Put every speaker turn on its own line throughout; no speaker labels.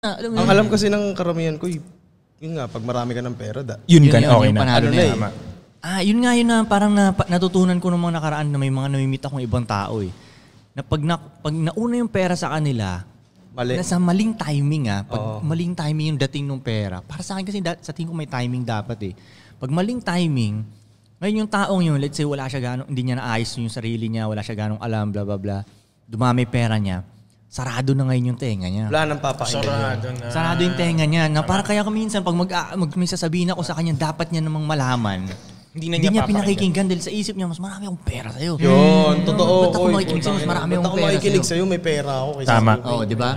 na. Alam Ang alam kasi
ng karamihan ko, yun nga, pag marami ka ng pera, da. Yun, Yun ka yun, okay yung na. Ano na na eh.
Ah, yun nga yun na parang na, natutunan ko ng mga nakaraan na may mga namimita kong ibang tao eh. Na pag, na, pag nauna yung pera sa kanila, Mali. nasa maling timing ah. Pag Oo. maling timing yung dating ng pera. Para sa akin kasi da- sa tingin ko may timing dapat eh. Pag maling timing, ngayon yung taong yun, let's say wala siya gano'ng, hindi niya naayos yung sarili niya, wala siya gano'ng alam, bla bla bla. Dumami pera niya sarado na ngayon yung tenga niya. Wala nang papakinggan. Sarado na. Sarado yung tenga niya. Na para kaya ko minsan, pag mag, ah, mag, may sasabihin ako sa kanya, dapat niya namang malaman. Hindi na niya, hindi niya pinakikinggan dahil sa isip niya, mas marami akong pera sa'yo. Yun, hmm. totoo. Ba't ako makikinig sa'yo, mas marami akong pera sa'yo. Ba't ako makikinig sa'yo,
may pera ako. Kaysa Tama. Oo, oh, di ba?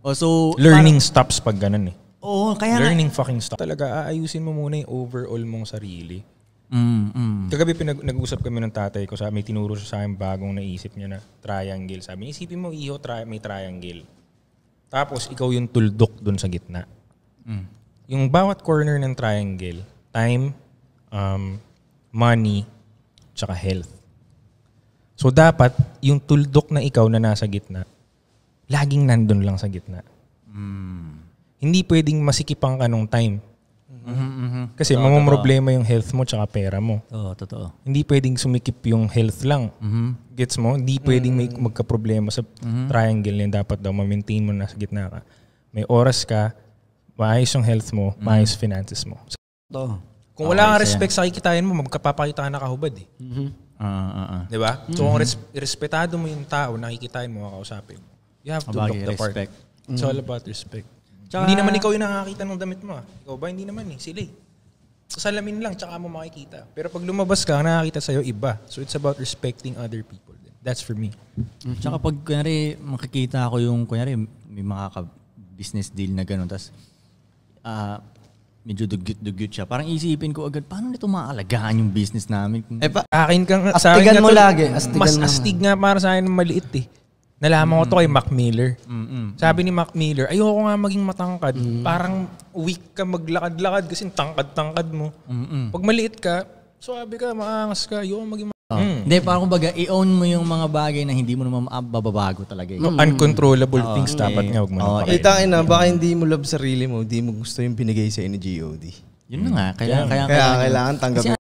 Oh, so, Learning parang,
stops pag ganun eh. Oo, oh, kaya Learning nga, fucking stops. Talaga, aayusin mo muna yung overall mong sarili Mm-hmm. Kagabi pinag- nag-usap kami ng tatay ko, sa may tinuro siya sa akin bagong naisip niya na triangle. Sabi isipin mo, iho, tri- may triangle. Tapos, ikaw yung tuldok dun sa gitna. Mm. Yung bawat corner ng triangle, time, um, money, tsaka health. So, dapat, yung tuldok na ikaw na nasa gitna, laging nandun lang sa gitna. Mm. Hindi pwedeng masikipang ka nung time Mm-hmm, mm-hmm. Kasi so, mga problema yung health mo tsaka pera mo. Oo, totoo. Hindi pwedeng sumikip yung health lang. Mm-hmm. Gets mo? Hindi pwedeng mm-hmm. may magka-problema sa mm-hmm. triangle niyan. Dapat daw ma-maintain mo na sa gitna ka. May oras ka, maayos yung health mo, mm-hmm. maayos finances mo. So,
totoo. Kung okay, wala kang respect
sa kikitayan mo, magkapapakita ka nakahubad eh. Mm-hmm. Uh, uh, uh.
Di ba? Mm-hmm. So kung mm-hmm.
res- respetado mo yung tao, nakikitain mo, makausapin mo. You have to Abagi, look the respect. part. Mm-hmm. It's all mm-hmm. about respect. Tsaka, hindi naman ikaw yung nakakita ng damit mo. Ah. Ikaw ba? Hindi naman eh. Sila eh. Sa salamin lang, tsaka mo makikita. Pero pag lumabas ka, nakakita sa'yo, iba. So it's about respecting other people. That's for me. Mm-hmm. Tsaka
pag kunyari, makikita ako yung, kunyari, may makaka-business deal na gano'n. tas uh, medyo dugyot-dugyot siya. Parang isipin ko agad, paano nito maaalagaan yung business namin? Eh, pa, akin kang, astigan sa akin mo lagi. Astigan mas astig
nga para sa akin maliit eh. Nalaman mm-hmm. ko to kay Mac Miller. Mm-hmm. Sabi ni Mac Miller, ayoko nga maging matangkad. Mm-hmm. Parang weak ka maglakad-lakad kasi tangkad-tangkad mo. Mm-hmm. Pag maliit ka, sabi ka, maangas ka, ayoko maging Oh. Mm. Hindi,
parang kumbaga, i-own mo yung mga bagay na hindi mo naman mababago talaga. Eh. Mm. Uncontrollable oh, things okay. dapat nga huwag mo oh, nang pakain. na, baka hindi mo love sarili mo, hindi mo gusto yung binigay sa ni GOD. Yun na nga, kailangan, yeah. kaya, kailangan, kailangan tanggapin